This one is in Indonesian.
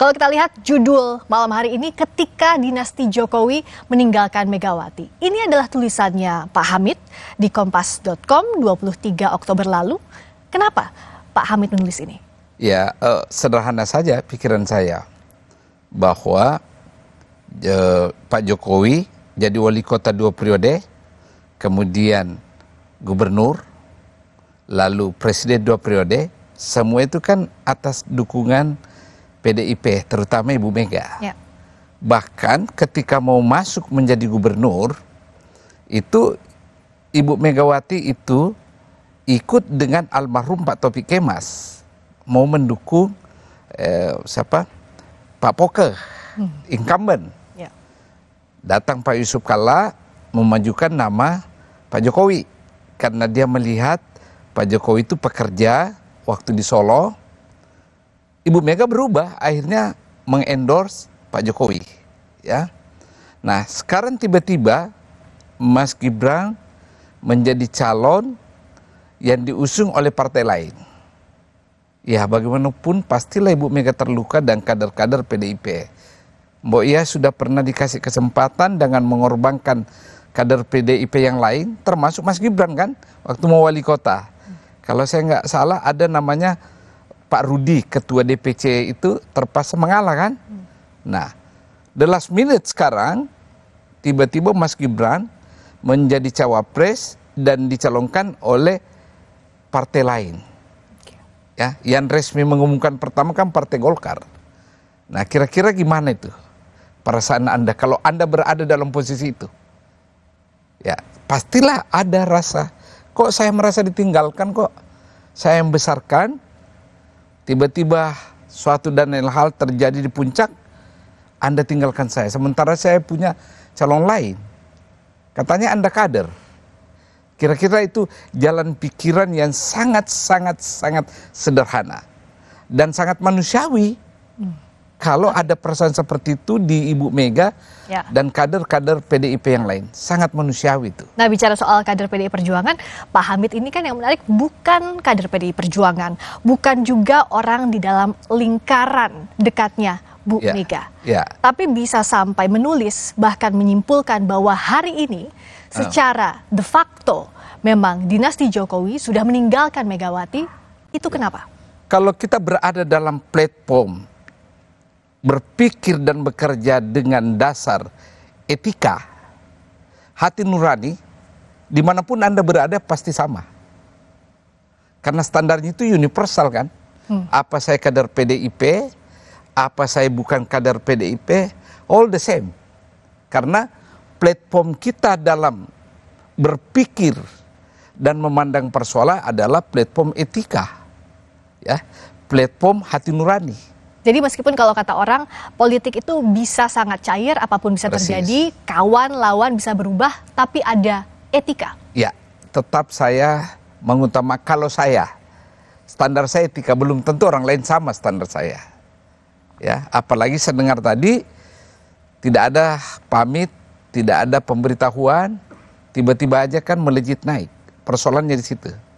Kalau kita lihat judul malam hari ini ketika dinasti Jokowi meninggalkan Megawati. Ini adalah tulisannya Pak Hamid di kompas.com 23 Oktober lalu. Kenapa Pak Hamid menulis ini? Ya, uh, sederhana saja pikiran saya bahwa uh, Pak Jokowi jadi wali kota dua periode, kemudian gubernur, lalu presiden dua periode, semua itu kan atas dukungan PDIP, terutama Ibu Mega. Ya. Bahkan ketika mau masuk menjadi gubernur, itu Ibu Megawati itu ikut dengan almarhum Pak Topik Kemas mau mendukung eh, siapa Pak Poke hmm. incumbent ya. datang Pak Yusuf Kalla memajukan nama Pak Jokowi karena dia melihat Pak Jokowi itu pekerja waktu di Solo Ibu Mega berubah, akhirnya mengendorse Pak Jokowi, ya. Nah, sekarang tiba-tiba Mas Gibran menjadi calon yang diusung oleh partai lain. Ya, bagaimanapun pastilah Ibu Mega terluka dan kader-kader PDIP. Mbok Ia sudah pernah dikasih kesempatan dengan mengorbankan kader PDIP yang lain, termasuk Mas Gibran kan, waktu mau wali kota. Kalau saya nggak salah ada namanya Pak Rudi ketua DPC itu terpaksa mengalah kan? Nah, the last minute sekarang tiba-tiba Mas Gibran menjadi cawapres dan dicalonkan oleh partai lain. Ya, yang resmi mengumumkan pertama kan partai Golkar. Nah, kira-kira gimana itu perasaan Anda kalau Anda berada dalam posisi itu? Ya, pastilah ada rasa kok saya merasa ditinggalkan kok. Saya yang besarkan, tiba-tiba suatu dan lain hal terjadi di puncak, Anda tinggalkan saya. Sementara saya punya calon lain. Katanya Anda kader. Kira-kira itu jalan pikiran yang sangat-sangat-sangat sederhana. Dan sangat manusiawi. Hmm kalau ada perasaan seperti itu di Ibu Mega ya. dan kader-kader PDIP yang lain. Sangat manusiawi itu. Nah bicara soal kader PDI Perjuangan, Pak Hamid ini kan yang menarik bukan kader PDI Perjuangan. Bukan juga orang di dalam lingkaran dekatnya Bu ya. Mega. Ya. Tapi bisa sampai menulis bahkan menyimpulkan bahwa hari ini ah. secara de facto memang dinasti Jokowi sudah meninggalkan Megawati. Itu ya. kenapa? Kalau kita berada dalam platform berpikir dan bekerja dengan dasar etika, hati nurani, dimanapun Anda berada pasti sama. Karena standarnya itu universal kan. Hmm. Apa saya kader PDIP, apa saya bukan kader PDIP, all the same. Karena platform kita dalam berpikir dan memandang persoalan adalah platform etika. Ya, platform hati nurani jadi meskipun kalau kata orang politik itu bisa sangat cair, apapun bisa Persis. terjadi, kawan lawan bisa berubah, tapi ada etika. Ya, tetap saya mengutama kalau saya standar saya etika belum tentu orang lain sama standar saya. Ya, apalagi saya dengar tadi tidak ada pamit, tidak ada pemberitahuan, tiba-tiba aja kan melejit naik. Persoalannya di situ.